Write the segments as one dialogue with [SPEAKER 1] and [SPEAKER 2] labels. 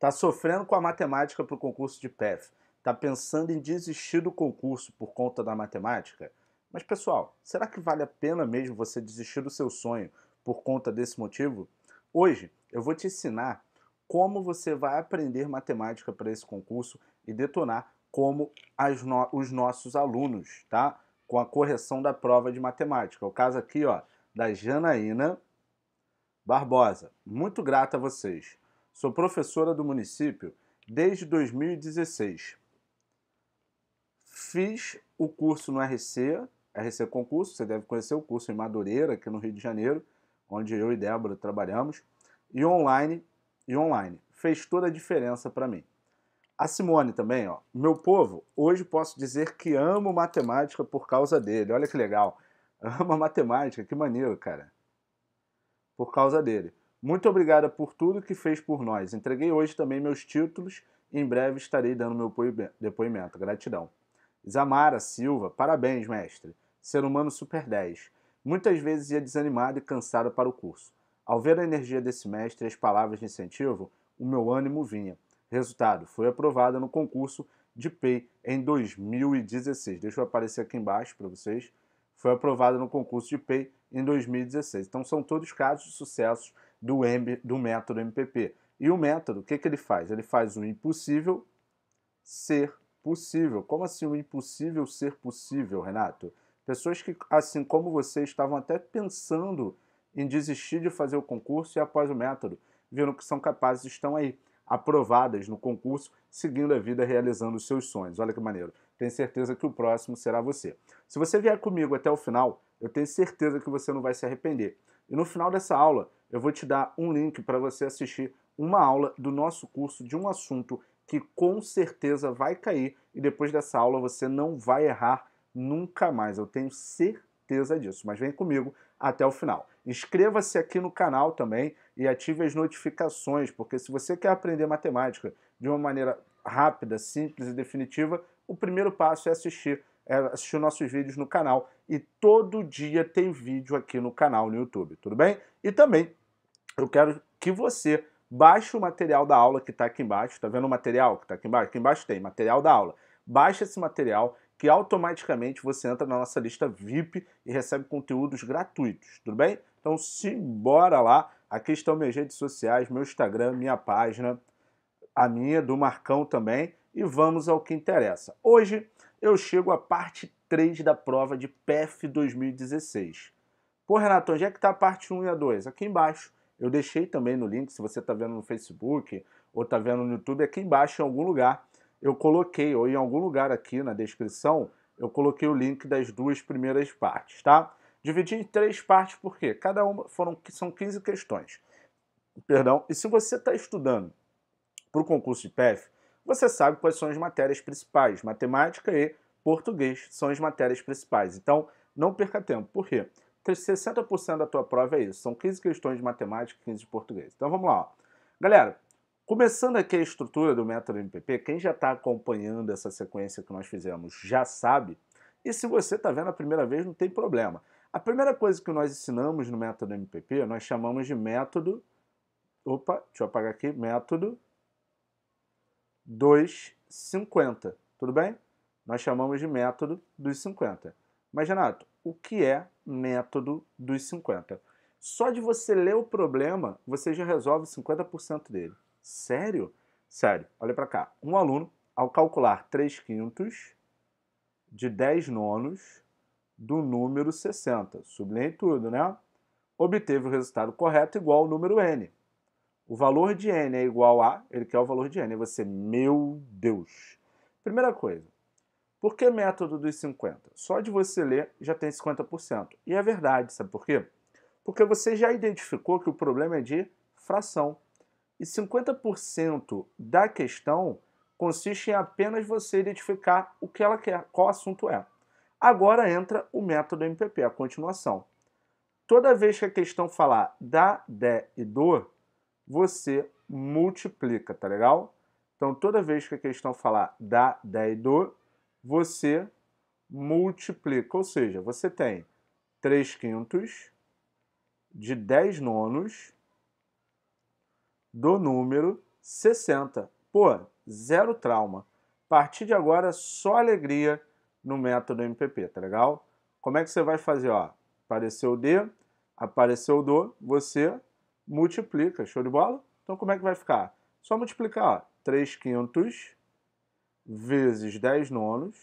[SPEAKER 1] Está sofrendo com a matemática para o concurso de PEF. Está pensando em desistir do concurso por conta da matemática? Mas pessoal, será que vale a pena mesmo você desistir do seu sonho por conta desse motivo? Hoje eu vou te ensinar como você vai aprender matemática para esse concurso e detonar como no os nossos alunos, tá? Com a correção da prova de matemática. O caso aqui, ó, da Janaína Barbosa. Muito grato a vocês. Sou professora do município desde 2016. Fiz o curso no RC, RC Concurso, você deve conhecer o curso em Madureira, aqui no Rio de Janeiro, onde eu e Débora trabalhamos, e online, e online. Fez toda a diferença para mim. A Simone também, ó. Meu povo, hoje posso dizer que amo matemática por causa dele. Olha que legal. amo matemática, que maneiro, cara. Por causa dele. Muito obrigada por tudo que fez por nós. Entreguei hoje também meus títulos e em breve estarei dando meu depoimento. Gratidão. Zamara Silva, parabéns, mestre. Ser humano super 10. Muitas vezes ia desanimado e cansado para o curso. Ao ver a energia desse mestre e as palavras de incentivo, o meu ânimo vinha. Resultado, foi aprovada no concurso de PEI em 2016. Deixa eu aparecer aqui embaixo para vocês. Foi aprovada no concurso de PEI em 2016. Então são todos casos de sucessos do, M, do método MPP. E o método, o que, que ele faz? Ele faz o impossível ser possível. Como assim o impossível ser possível, Renato? Pessoas que, assim como você, estavam até pensando em desistir de fazer o concurso e após o método, viram que são capazes, estão aí, aprovadas no concurso, seguindo a vida, realizando os seus sonhos. Olha que maneiro. Tenho certeza que o próximo será você. Se você vier comigo até o final, eu tenho certeza que você não vai se arrepender. E no final dessa aula, eu vou te dar um link para você assistir uma aula do nosso curso de um assunto que com certeza vai cair e depois dessa aula você não vai errar nunca mais. Eu tenho certeza disso. Mas vem comigo até o final. Inscreva-se aqui no canal também e ative as notificações, porque se você quer aprender matemática de uma maneira rápida, simples e definitiva, o primeiro passo é assistir, é assistir nossos vídeos no canal. E todo dia tem vídeo aqui no canal no YouTube, tudo bem? E também eu quero que você baixe o material da aula que está aqui embaixo. Está vendo o material que está aqui embaixo? Aqui embaixo tem material da aula. Baixe esse material que automaticamente você entra na nossa lista VIP e recebe conteúdos gratuitos, tudo bem? Então simbora lá. Aqui estão minhas redes sociais, meu Instagram, minha página, a minha, do Marcão também. E vamos ao que interessa. Hoje eu chego à parte 3 da prova de PEF 2016. Pô, Renato, onde é que está a parte 1 e a 2? Aqui embaixo. Eu deixei também no link, se você está vendo no Facebook ou está vendo no YouTube, aqui embaixo em algum lugar. Eu coloquei, ou em algum lugar aqui na descrição, eu coloquei o link das duas primeiras partes, tá? Dividi em três partes porque cada uma foram são 15 questões. Perdão. E se você está estudando para o concurso de PEF, você sabe quais são as matérias principais. Matemática e português são as matérias principais. Então, não perca tempo. Por quê? 60% então, da tua prova é isso. São 15 questões de matemática e 15 de português. Então vamos lá. Ó. Galera, começando aqui a estrutura do método MPP, quem já está acompanhando essa sequência que nós fizemos já sabe. E se você está vendo a primeira vez, não tem problema. A primeira coisa que nós ensinamos no método MPP, nós chamamos de método... Opa, deixa eu apagar aqui. Método 250, tudo bem? Nós chamamos de método dos 50. Mas, Renato, o que é método dos 50. Só de você ler o problema, você já resolve 50% dele. Sério? Sério. Olha para cá. Um aluno, ao calcular 3 quintos de 10 nonos do número 60, sublinhei tudo, né? Obteve o resultado correto igual ao número n. O valor de n é igual a... Ele quer o valor de n. E é você, meu Deus. Primeira coisa, por que método dos 50? Só de você ler já tem 50%. E é verdade, sabe por quê? Porque você já identificou que o problema é de fração. E 50% da questão consiste em apenas você identificar o que ela quer, qual assunto é. Agora entra o método MPP, a continuação. Toda vez que a questão falar da, de e do, você multiplica, tá legal? Então, toda vez que a questão falar da, de e do, você multiplica, ou seja, você tem 3 quintos de 10 nonos do número 60. Pô, zero trauma. A partir de agora, é só alegria no método MPP, tá legal? Como é que você vai fazer? Ó, apareceu o D, apareceu o do, você multiplica, show de bola? Então como é que vai ficar? Só multiplicar, ó, 3 quintos vezes 10 nonos,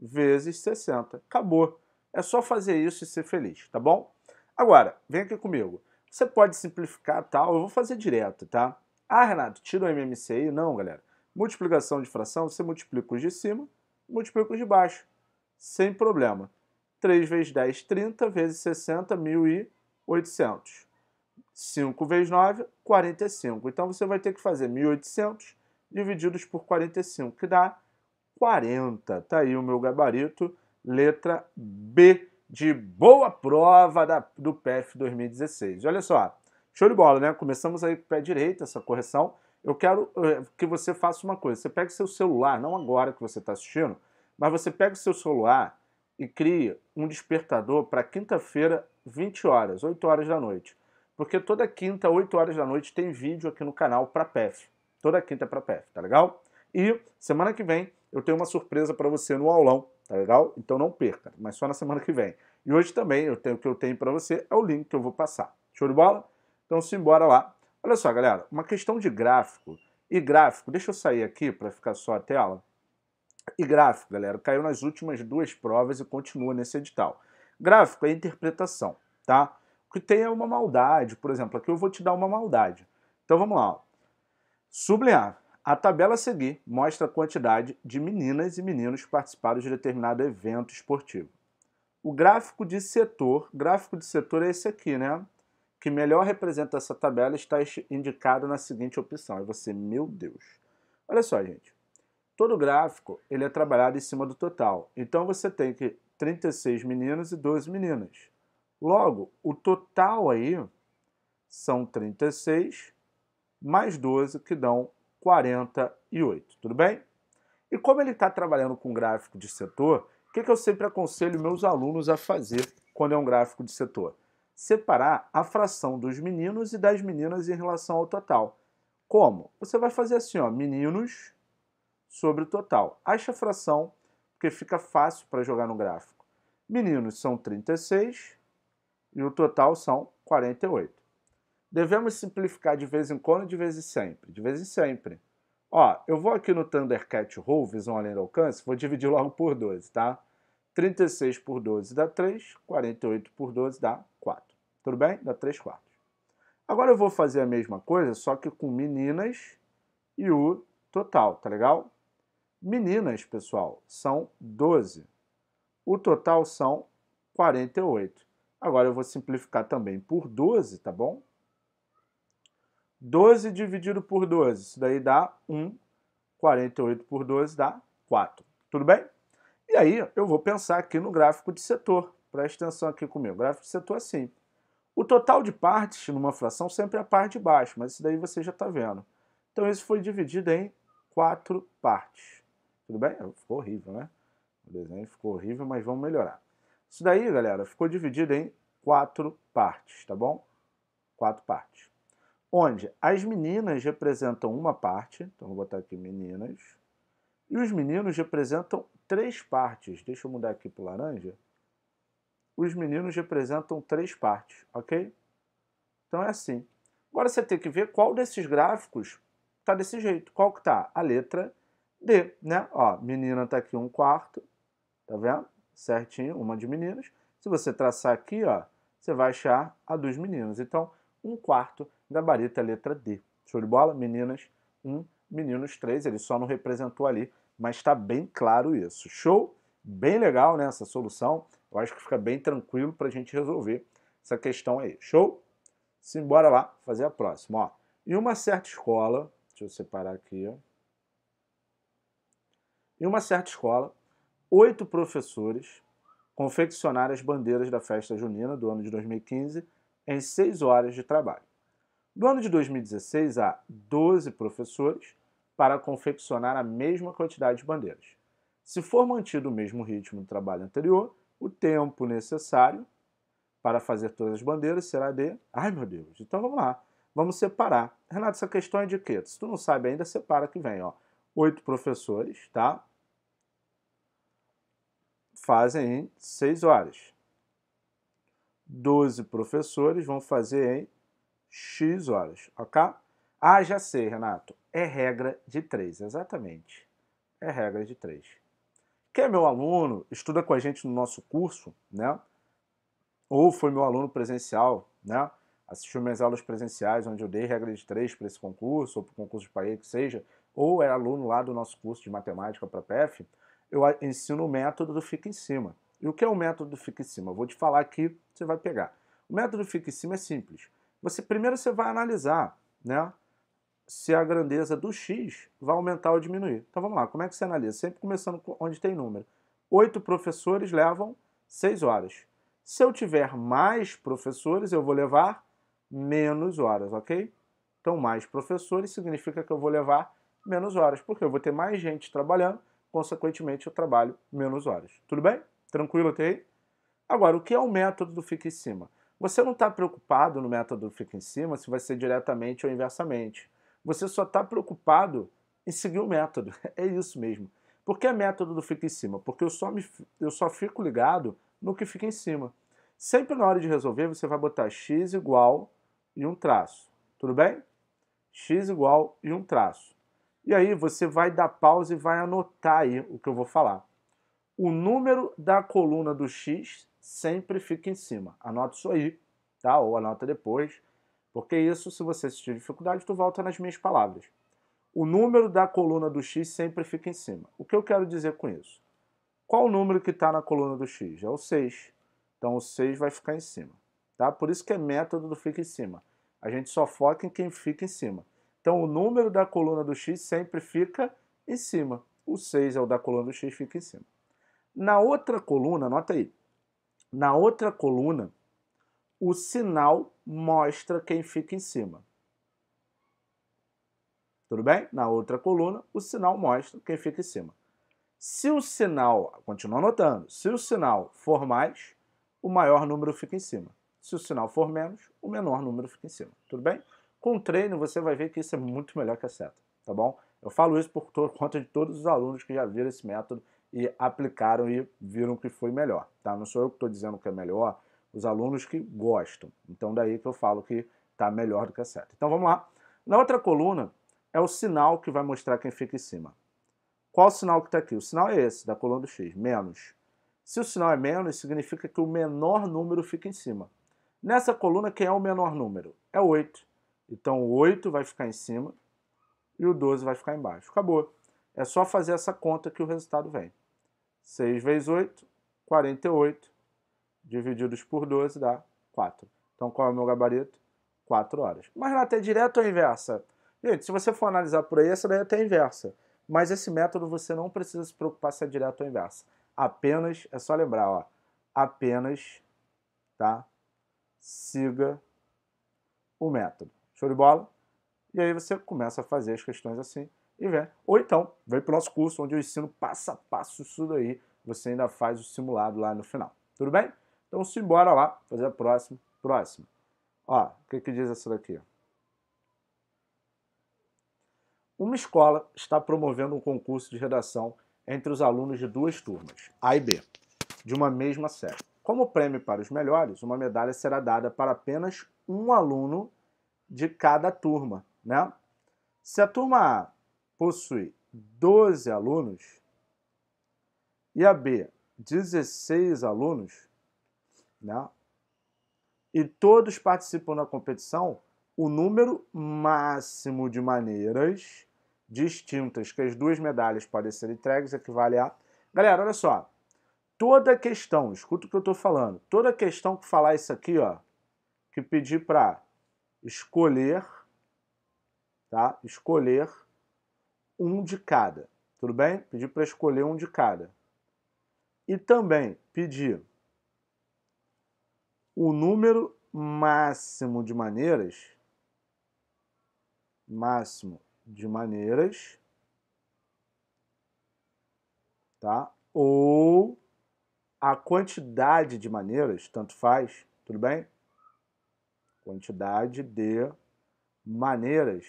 [SPEAKER 1] vezes 60. Acabou. É só fazer isso e ser feliz, tá bom? Agora, vem aqui comigo. Você pode simplificar tal, eu vou fazer direto, tá? Ah, Renato, tira o MMC aí? Não, galera. Multiplicação de fração, você multiplica os de cima, multiplica os de baixo. Sem problema. 3 vezes 10, 30, vezes 60, 1.800. 5 vezes 9, 45. Então você vai ter que fazer 1.800 divididos por 45, que dá 40. Tá aí o meu gabarito, letra B de boa prova da, do PEF 2016. Olha só, show de bola, né? Começamos aí com o pé direito, essa correção. Eu quero eh, que você faça uma coisa. Você pega seu celular, não agora que você está assistindo, mas você pega o seu celular e cria um despertador para quinta-feira, 20 horas, 8 horas da noite. Porque toda quinta, 8 horas da noite, tem vídeo aqui no canal para PEF. Toda quinta é para PF, tá legal? E semana que vem eu tenho uma surpresa para você no aulão, tá legal? Então não perca, mas só na semana que vem. E hoje também eu tenho, o que eu tenho para você é o link que eu vou passar. Show de bola? Então simbora lá. Olha só, galera, uma questão de gráfico. E gráfico, deixa eu sair aqui para ficar só a tela. E gráfico, galera, caiu nas últimas duas provas e continua nesse edital. Gráfico é interpretação, tá? O que tem é uma maldade, por exemplo, aqui eu vou te dar uma maldade. Então vamos lá, Sublinhar. A tabela a seguir mostra a quantidade de meninas e meninos participados de determinado evento esportivo. O gráfico de setor, gráfico de setor é esse aqui, né? Que melhor representa essa tabela está indicado na seguinte opção. E é você, meu Deus. Olha só, gente. Todo gráfico ele é trabalhado em cima do total. Então você tem que 36 meninos e 12 meninas. Logo, o total aí são 36 mais 12, que dão 48, tudo bem? E como ele está trabalhando com gráfico de setor, o que, que eu sempre aconselho meus alunos a fazer quando é um gráfico de setor? Separar a fração dos meninos e das meninas em relação ao total. Como? Você vai fazer assim, ó, meninos sobre o total. Acha a fração, porque fica fácil para jogar no gráfico. Meninos são 36 e o total são 48. Devemos simplificar de vez em quando, de vez em sempre, de vez em sempre. Ó, eu vou aqui no Thundercat Roll, visão além do alcance, vou dividir logo por 12, tá? 36 por 12 dá 3, 48 por 12 dá 4. Tudo bem? Dá 3 quartos. Agora eu vou fazer a mesma coisa, só que com meninas e o total, tá legal? Meninas, pessoal, são 12. O total são 48. Agora eu vou simplificar também por 12, tá bom? 12 dividido por 12, isso daí dá 1. 48 por 12 dá 4. Tudo bem? E aí eu vou pensar aqui no gráfico de setor. Presta atenção aqui comigo. O gráfico de setor é assim. O total de partes numa fração sempre é a parte de baixo, mas isso daí você já está vendo. Então isso foi dividido em quatro partes. Tudo bem? Ficou horrível, né? O desenho ficou horrível, mas vamos melhorar. Isso daí, galera, ficou dividido em quatro partes, tá bom? Quatro partes onde as meninas representam uma parte, então vou botar aqui meninas, e os meninos representam três partes. Deixa eu mudar aqui para laranja. Os meninos representam três partes, ok? Então é assim. Agora você tem que ver qual desses gráficos está desse jeito. Qual que está? A letra D, né? Ó, menina está aqui um quarto, tá vendo? Certinho, uma de meninas. Se você traçar aqui, ó, você vai achar a dos meninos. Então, um quarto da é letra D. Show de bola? Meninas 1, meninos 3. Ele só não representou ali, mas está bem claro isso. Show? Bem legal né, essa solução. Eu acho que fica bem tranquilo para a gente resolver essa questão aí. Show? Simbora lá fazer a próxima. Ó. Em uma certa escola, deixa eu separar aqui. Ó. Em uma certa escola, oito professores confeccionaram as bandeiras da festa junina do ano de 2015 em seis horas de trabalho. Do ano de 2016, há 12 professores para confeccionar a mesma quantidade de bandeiras. Se for mantido o mesmo ritmo do trabalho anterior, o tempo necessário para fazer todas as bandeiras será de. Ai meu Deus, então vamos lá. Vamos separar. Renato, essa questão é de quê? Se tu não sabe ainda, separa que vem, ó. Oito professores, tá? Fazem em seis horas. Doze professores vão fazer em X horas, ok? Ah, já sei, Renato. É regra de 3, exatamente. É regra de 3. Quem é meu aluno, estuda com a gente no nosso curso, né? Ou foi meu aluno presencial, né? Assistiu minhas aulas presenciais, onde eu dei regra de 3 para esse concurso, ou para o concurso de país, que seja, ou é aluno lá do nosso curso de matemática para PEF, eu ensino o método do Fica em Cima. E o que é o método do Fica em Cima? Eu vou te falar aqui, você vai pegar. O método Fica em Cima é simples. Você primeiro você vai analisar, né? Se a grandeza do x vai aumentar ou diminuir. Então vamos lá, como é que você analisa? Sempre começando onde tem número. Oito professores levam seis horas. Se eu tiver mais professores, eu vou levar menos horas, ok? Então, mais professores significa que eu vou levar menos horas, porque eu vou ter mais gente trabalhando, consequentemente eu trabalho menos horas. Tudo bem? Tranquilo até aí? Agora, o que é o método do Fica em Cima? Você não está preocupado no método Fica em Cima se vai ser diretamente ou inversamente. Você só está preocupado em seguir o método. É isso mesmo. Por que é método do Fica em Cima? Porque eu só, me, eu só fico ligado no que fica em cima. Sempre na hora de resolver, você vai botar x igual e um traço. Tudo bem? x igual e um traço. E aí você vai dar pausa e vai anotar aí o que eu vou falar. O número da coluna do x sempre fica em cima. Anota isso aí, tá? Ou anota depois, porque isso, se você sentir dificuldade, tu volta nas minhas palavras. O número da coluna do x sempre fica em cima. O que eu quero dizer com isso? Qual o número que está na coluna do x? É o 6. Então o 6 vai ficar em cima. Tá? Por isso que é método do fica em cima. A gente só foca em quem fica em cima. Então o número da coluna do x sempre fica em cima. O 6 é o da coluna do x, fica em cima. Na outra coluna, anota aí, na outra coluna, o sinal mostra quem fica em cima. Tudo bem? Na outra coluna, o sinal mostra quem fica em cima. Se o sinal, continua anotando, se o sinal for mais, o maior número fica em cima. Se o sinal for menos, o menor número fica em cima. Tudo bem? Com o treino você vai ver que isso é muito melhor que a seta, tá bom? Eu falo isso por conta de todos os alunos que já viram esse método e aplicaram e viram que foi melhor. Tá? Não sou eu que estou dizendo que é melhor, os alunos que gostam. Então daí que eu falo que está melhor do que a seta. Então vamos lá. Na outra coluna é o sinal que vai mostrar quem fica em cima. Qual o sinal que está aqui? O sinal é esse, da coluna do X, menos. Se o sinal é menos, significa que o menor número fica em cima. Nessa coluna, quem é o menor número? É 8. Então o 8 vai ficar em cima e o 12 vai ficar embaixo. Acabou. É só fazer essa conta que o resultado vem. 6 vezes 8, 48, divididos por 12 dá 4. Então qual é o meu gabarito? 4 horas. Mas lá é direto ou inversa? Gente, se você for analisar por aí, essa daí é até inversa. Mas esse método você não precisa se preocupar se é direto ou inversa. Apenas, é só lembrar, ó, apenas, tá? Siga o método. Show de bola? E aí você começa a fazer as questões assim e ver Ou então, vem para o nosso curso, onde eu ensino passo a passo isso daí. Você ainda faz o simulado lá no final. Tudo bem? Então, se embora lá, fazer a próxima. Ó, o que, que diz essa daqui? Uma escola está promovendo um concurso de redação entre os alunos de duas turmas, A e B, de uma mesma série. Como prêmio para os melhores, uma medalha será dada para apenas um aluno de cada turma, né? Se a turma A possui 12 alunos e a B, 16 alunos, né? e todos participam da competição, o número máximo de maneiras distintas que as duas medalhas podem ser entregues equivale a. Galera, olha só. Toda questão, escuta o que eu estou falando. Toda questão que falar isso aqui, ó, que pedir para escolher, tá? Escolher um de cada, tudo bem? Pedi para escolher um de cada. E também pedir o número máximo de maneiras máximo de maneiras tá? Ou a quantidade de maneiras, tanto faz, tudo bem? Quantidade de maneiras.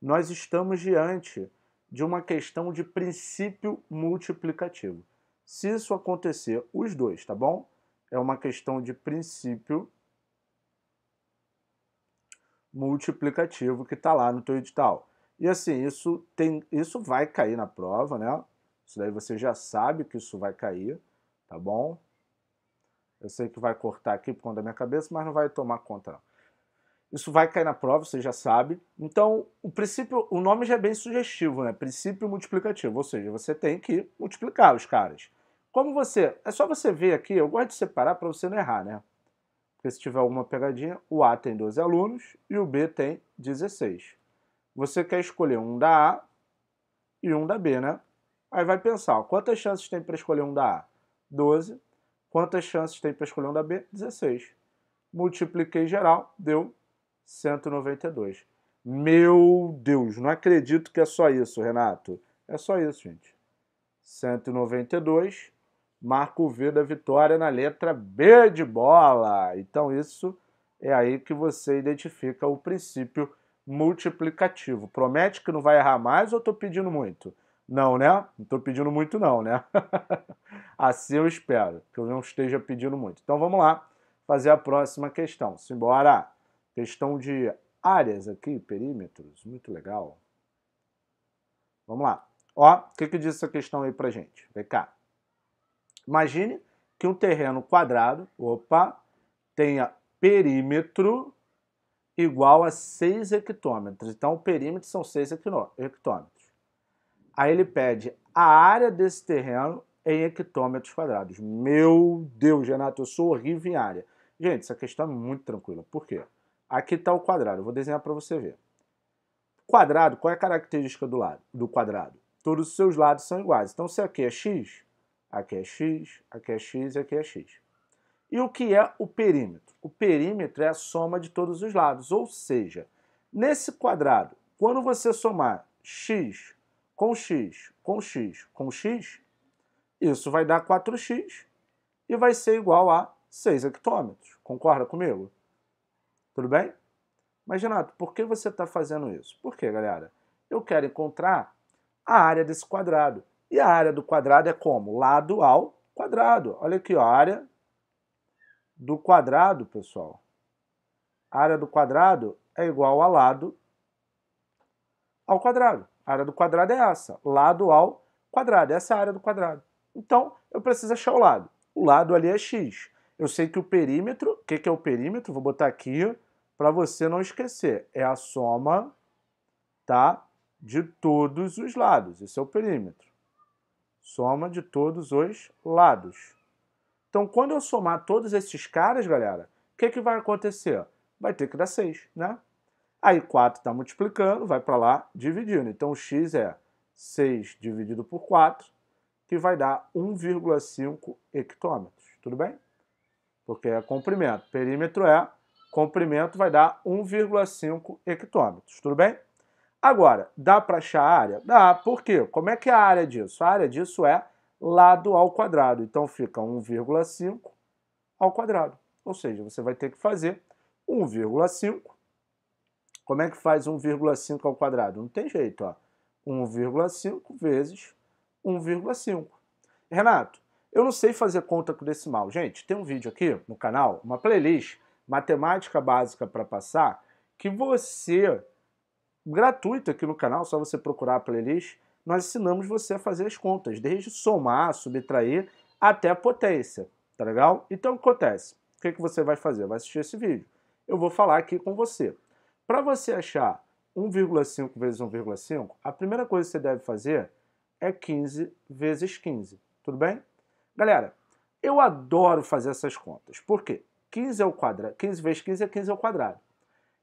[SPEAKER 1] Nós estamos diante de uma questão de princípio multiplicativo. Se isso acontecer, os dois, tá bom? É uma questão de princípio multiplicativo que está lá no teu edital. E assim, isso, tem, isso vai cair na prova, né? Isso daí você já sabe que isso vai cair, tá bom? Eu sei que vai cortar aqui por conta da minha cabeça, mas não vai tomar conta não. Isso vai cair na prova, você já sabe. Então, o princípio, o nome já é bem sugestivo, né? Princípio multiplicativo, ou seja, você tem que multiplicar os caras. Como você, é só você ver aqui, eu gosto de separar para você não errar, né? Porque se tiver alguma pegadinha, o A tem 12 alunos e o B tem 16. Você quer escolher um da A e um da B, né? Aí vai pensar, ó, quantas chances tem para escolher um da A? 12. Quantas chances tem para escolher um da B? 16. Multipliquei geral, deu 192. Meu Deus, não acredito que é só isso, Renato. É só isso, gente. 192 Marco V da vitória na letra B de bola. Então isso é aí que você identifica o princípio multiplicativo. Promete que não vai errar mais ou estou pedindo muito? Não, né? Não estou pedindo muito não, né? assim eu espero, que eu não esteja pedindo muito. Então vamos lá fazer a próxima questão. Simbora! Questão de áreas aqui, perímetros, muito legal. Vamos lá. Ó, o que, que diz essa questão aí pra gente? Vem cá. Imagine que um terreno quadrado, opa, tenha perímetro igual a 6 hectômetros. Então, o perímetro são 6 hectômetros. Aí ele pede a área desse terreno em hectômetros quadrados. Meu Deus, Renato, eu sou horrível em área. Gente, essa questão é muito tranquila. Por quê? Aqui está o quadrado, vou desenhar para você ver. Quadrado, qual é a característica do, lado, do quadrado? Todos os seus lados são iguais. Então, se aqui é x, aqui é x, aqui é x e aqui é x. E o que é o perímetro? O perímetro é a soma de todos os lados, ou seja, nesse quadrado, quando você somar x com x, com x, com x, isso vai dar 4x e vai ser igual a 6 hectômetros. Concorda comigo? Tudo bem? Mas, Renato, por que você está fazendo isso? Por quê, galera? Eu quero encontrar a área desse quadrado. E a área do quadrado é como? Lado ao quadrado. Olha aqui, ó, a área do quadrado, pessoal. A área do quadrado é igual a lado ao quadrado. A área do quadrado é essa, lado ao quadrado. Essa é a área do quadrado. Então, eu preciso achar o lado. O lado ali é x. Eu sei que o perímetro, o que, que é o perímetro? Vou botar aqui para você não esquecer, é a soma tá, de todos os lados. Esse é o perímetro. Soma de todos os lados. Então, quando eu somar todos esses caras, galera, o que, é que vai acontecer? Vai ter que dar 6, né? Aí 4 está multiplicando, vai para lá dividindo. Então, o x é 6 dividido por 4, que vai dar 1,5 hectômetros, tudo bem? Porque é comprimento. Perímetro é comprimento vai dar 1,5 hectômetros, tudo bem? Agora, dá para achar a área? Dá, por quê? Como é que é a área disso? A área disso é lado ao quadrado, então fica 1,5 ao quadrado. Ou seja, você vai ter que fazer 1,5. Como é que faz 1,5 ao quadrado? Não tem jeito, ó. 1,5 vezes 1,5. Renato, eu não sei fazer conta com decimal. Gente, tem um vídeo aqui no canal, uma playlist matemática básica para passar, que você, gratuito aqui no canal, só você procurar a playlist, nós ensinamos você a fazer as contas, desde somar, subtrair, até a potência, tá legal? Então, o que acontece? O que, que você vai fazer? Vai assistir esse vídeo. Eu vou falar aqui com você. Para você achar 1,5 vezes 1,5, a primeira coisa que você deve fazer é 15 vezes 15, tudo bem? Galera, eu adoro fazer essas contas. Por quê? 15 ao quadrado. 15 vezes 15 é 15 ao quadrado.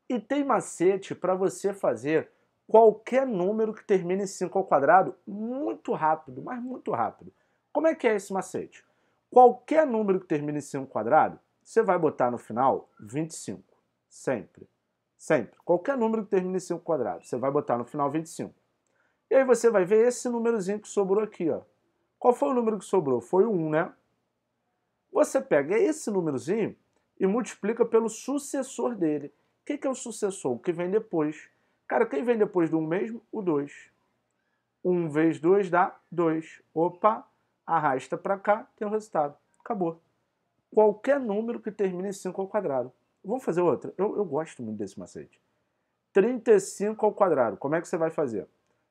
[SPEAKER 1] E tem macete para você fazer qualquer número que termine em 5 ao quadrado muito rápido, mas muito rápido. Como é que é esse macete? Qualquer número que termine em 5 ao quadrado, você vai botar no final 25. Sempre. Sempre. Qualquer número que termine em 5 ao quadrado, você vai botar no final 25. E aí você vai ver esse númerozinho que sobrou aqui, ó. Qual foi o número que sobrou? Foi o 1, né? Você pega esse númerozinho e multiplica pelo sucessor dele. O que, que é o sucessor? O que vem depois. Cara, quem vem depois do 1 um mesmo? O 2. 1 um vezes 2 dá 2. Opa, arrasta para cá, tem o resultado. Acabou. Qualquer número que termine em 5 ao quadrado. Vamos fazer outra? Eu, eu gosto muito desse macete. 35 ao quadrado. Como é que você vai fazer?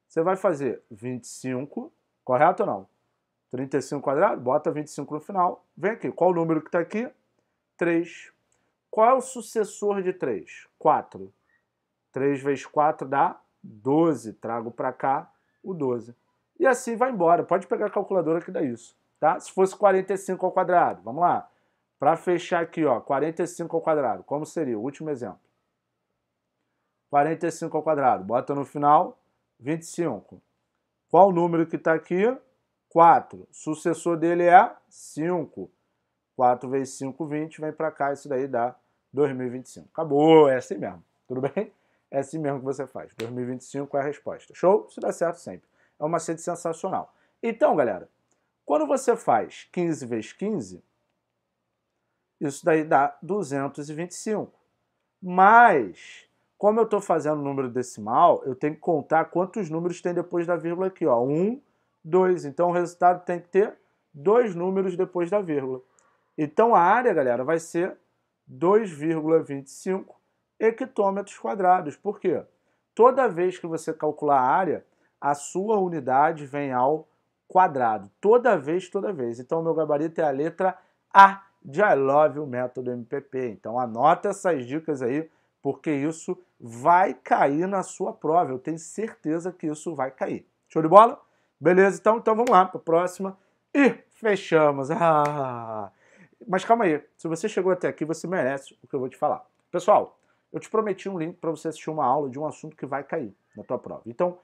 [SPEAKER 1] Você vai fazer 25, correto ou não? 35 ao quadrado, bota 25 no final. Vem aqui. Qual o número que está aqui? 3. Qual é o sucessor de 3? 4. 3 vezes 4 dá 12. Trago para cá o 12. E assim vai embora. Pode pegar a calculadora que dá isso. Tá? Se fosse 45 ao quadrado, vamos lá. Para fechar aqui, ó, 45 ao quadrado, como seria? O último exemplo. 45 ao quadrado, bota no final, 25. Qual o número que está aqui? 4. Sucessor dele é 5. 4 vezes 5, 20, vem para cá, isso daí dá 2025. Acabou, é assim mesmo, tudo bem? É assim mesmo que você faz. 2025 é a resposta. Show? Isso dá certo sempre. É uma sede sensacional. Então, galera, quando você faz 15 vezes 15, isso daí dá 225. Mas, como eu estou fazendo número decimal, eu tenho que contar quantos números tem depois da vírgula aqui. Ó. 1, 2. Então, o resultado tem que ter dois números depois da vírgula. Então a área, galera, vai ser 2,25 hectômetros quadrados. Por quê? Toda vez que você calcular a área, a sua unidade vem ao quadrado. Toda vez, toda vez. Então meu gabarito é a letra A de I Love o Método MPP. Então anota essas dicas aí, porque isso vai cair na sua prova. Eu tenho certeza que isso vai cair. Show de bola? Beleza, então, então vamos lá para a próxima. E fechamos. Ah! Mas calma aí, se você chegou até aqui, você merece o que eu vou te falar. Pessoal, eu te prometi um link para você assistir uma aula de um assunto que vai cair na tua prova. Então,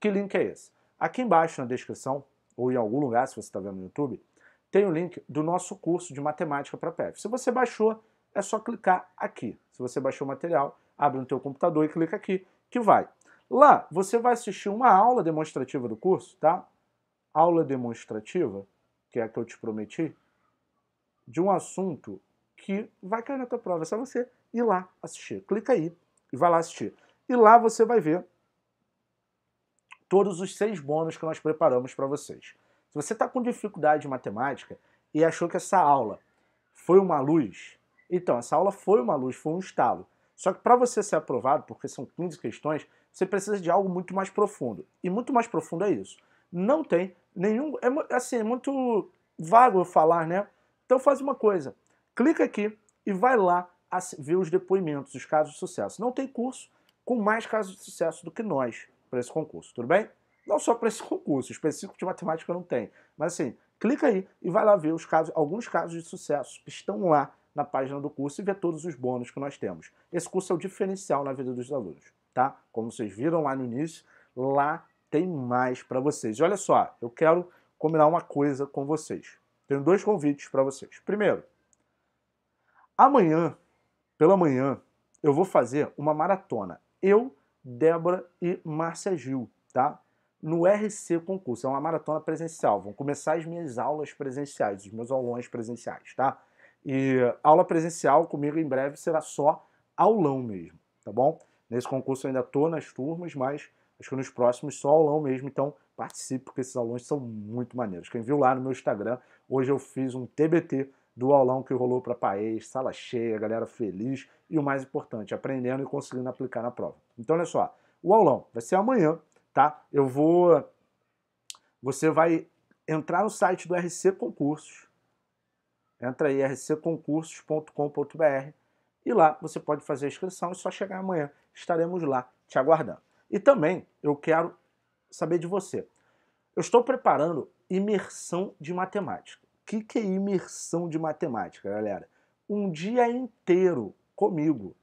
[SPEAKER 1] que link é esse? Aqui embaixo na descrição, ou em algum lugar, se você está vendo no YouTube, tem o link do nosso curso de matemática para PF. Se você baixou, é só clicar aqui. Se você baixou o material, abre no teu computador e clica aqui, que vai. Lá, você vai assistir uma aula demonstrativa do curso, tá? Aula demonstrativa, que é a que eu te prometi, de um assunto que vai cair na tua prova. É só você ir lá assistir. Clica aí e vai lá assistir. E lá você vai ver todos os seis bônus que nós preparamos para vocês. Se você está com dificuldade de matemática e achou que essa aula foi uma luz, então, essa aula foi uma luz, foi um estalo. Só que para você ser aprovado, porque são 15 questões, você precisa de algo muito mais profundo. E muito mais profundo é isso. Não tem nenhum. É assim, é muito vago eu falar, né? Então faz uma coisa, clica aqui e vai lá ver os depoimentos, os casos de sucesso. Não tem curso com mais casos de sucesso do que nós para esse concurso, tudo bem? Não só para esse concurso, específico de matemática não tem, mas assim, clica aí e vai lá ver os casos, alguns casos de sucesso que estão lá na página do curso e ver todos os bônus que nós temos. Esse curso é o diferencial na vida dos alunos, tá? Como vocês viram lá no início, lá tem mais para vocês. E olha só, eu quero combinar uma coisa com vocês. Tenho dois convites para vocês. Primeiro, amanhã, pela manhã, eu vou fazer uma maratona. Eu, Débora e Márcia Gil, tá? No RC Concurso. É uma maratona presencial. Vão começar as minhas aulas presenciais, os meus aulões presenciais, tá? E aula presencial comigo em breve será só aulão mesmo, tá bom? Nesse concurso eu ainda tô nas turmas, mas acho que nos próximos só aulão mesmo. Então participe, porque esses aulões são muito maneiros. Quem viu lá no meu Instagram Hoje eu fiz um TBT do aulão que rolou para país, sala cheia, galera feliz e o mais importante, aprendendo e conseguindo aplicar na prova. Então, olha só, o aulão vai ser amanhã, tá? Eu vou. Você vai entrar no site do RC Concursos. Entra aí, rcconcursos.com.br e lá você pode fazer a inscrição e é só chegar amanhã. Estaremos lá te aguardando. E também eu quero saber de você. Eu estou preparando imersão de matemática. O que, que é imersão de matemática, galera? Um dia inteiro comigo,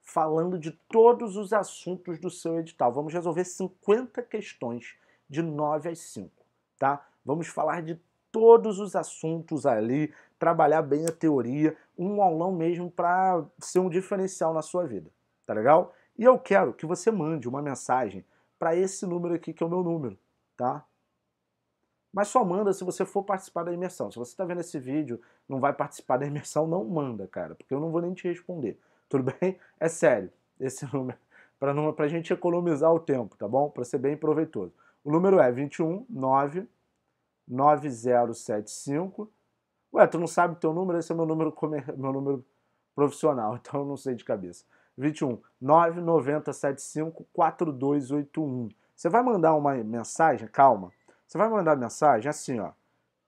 [SPEAKER 1] falando de todos os assuntos do seu edital. Vamos resolver 50 questões de 9 às 5, tá? Vamos falar de todos os assuntos ali, trabalhar bem a teoria, um aulão mesmo para ser um diferencial na sua vida, tá legal? E eu quero que você mande uma mensagem para esse número aqui que é o meu número, tá? mas só manda se você for participar da imersão. Se você está vendo esse vídeo, não vai participar da imersão, não manda, cara, porque eu não vou nem te responder. Tudo bem? É sério, esse número, para a gente economizar o tempo, tá bom? Para ser bem proveitoso. O número é 2199075. 9075. Ué, tu não sabe teu número? Esse é meu número, meu número profissional, então eu não sei de cabeça. 21 99075 4281. Você vai mandar uma mensagem, calma, você vai mandar mensagem assim, ó.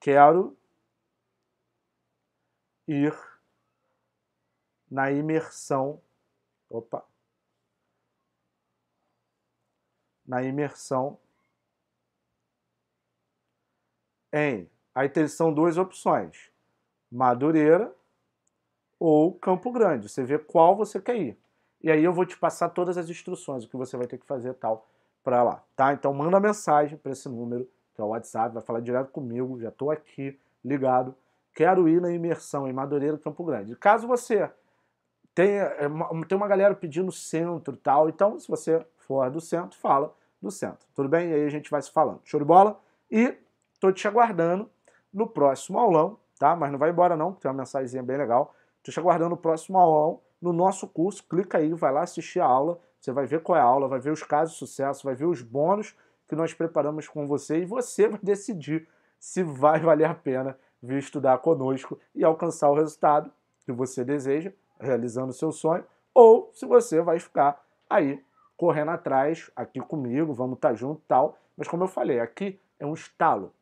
[SPEAKER 1] Quero ir na imersão. Opa. Na imersão em. Aí são duas opções: Madureira ou Campo Grande. Você vê qual você quer ir. E aí eu vou te passar todas as instruções, o que você vai ter que fazer tal, para lá, tá? Então manda mensagem para esse número que é o WhatsApp, vai falar direto comigo, já estou aqui ligado. Quero ir na imersão em Madureira, Campo Grande. Caso você tenha, é, tem uma galera pedindo centro tal, então se você for do centro, fala do centro. Tudo bem? E aí a gente vai se falando. Show de bola? E tô te aguardando no próximo aulão, tá? Mas não vai embora não, tem uma mensagem bem legal. Tô te aguardando no próximo aulão, no nosso curso. Clica aí, vai lá assistir a aula. Você vai ver qual é a aula, vai ver os casos de sucesso, vai ver os bônus que nós preparamos com você e você vai decidir se vai valer a pena vir estudar conosco e alcançar o resultado que você deseja, realizando o seu sonho, ou se você vai ficar aí correndo atrás, aqui comigo, vamos estar tá junto tal. Mas como eu falei, aqui é um estalo.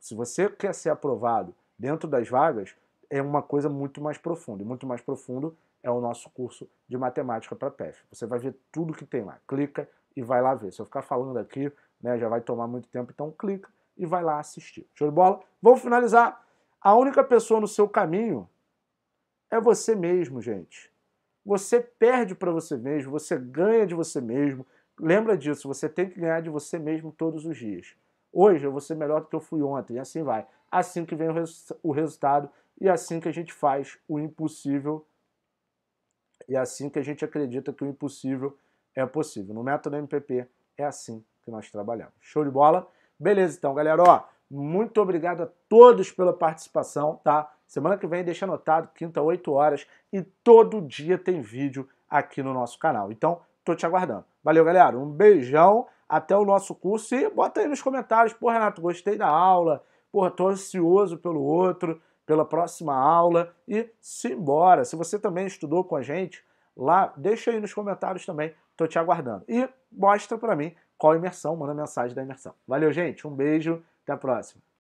[SPEAKER 1] Se você quer ser aprovado dentro das vagas, é uma coisa muito mais profunda. E muito mais profundo é o nosso curso de matemática para PEF. Você vai ver tudo que tem lá. Clica e vai lá ver. Se eu ficar falando aqui, né? Já vai tomar muito tempo, então clica e vai lá assistir. Show de bola? Vamos finalizar. A única pessoa no seu caminho é você mesmo, gente. Você perde para você mesmo, você ganha de você mesmo. Lembra disso, você tem que ganhar de você mesmo todos os dias. Hoje eu vou ser melhor do que eu fui ontem, e assim vai. Assim que vem o, res o resultado e assim que a gente faz o impossível e assim que a gente acredita que o impossível é possível. No método MPP é assim que nós trabalhamos. Show de bola? Beleza, então, galera, ó, muito obrigado a todos pela participação, tá? Semana que vem, deixa anotado, quinta, 8 horas, e todo dia tem vídeo aqui no nosso canal. Então, tô te aguardando. Valeu, galera, um beijão, até o nosso curso e bota aí nos comentários, pô, Renato, gostei da aula, porra, tô ansioso pelo outro, pela próxima aula, e simbora. Se você também estudou com a gente, lá, deixa aí nos comentários também, tô te aguardando. E mostra para mim qual imersão, manda mensagem da imersão. Valeu, gente. Um beijo. Até a próxima.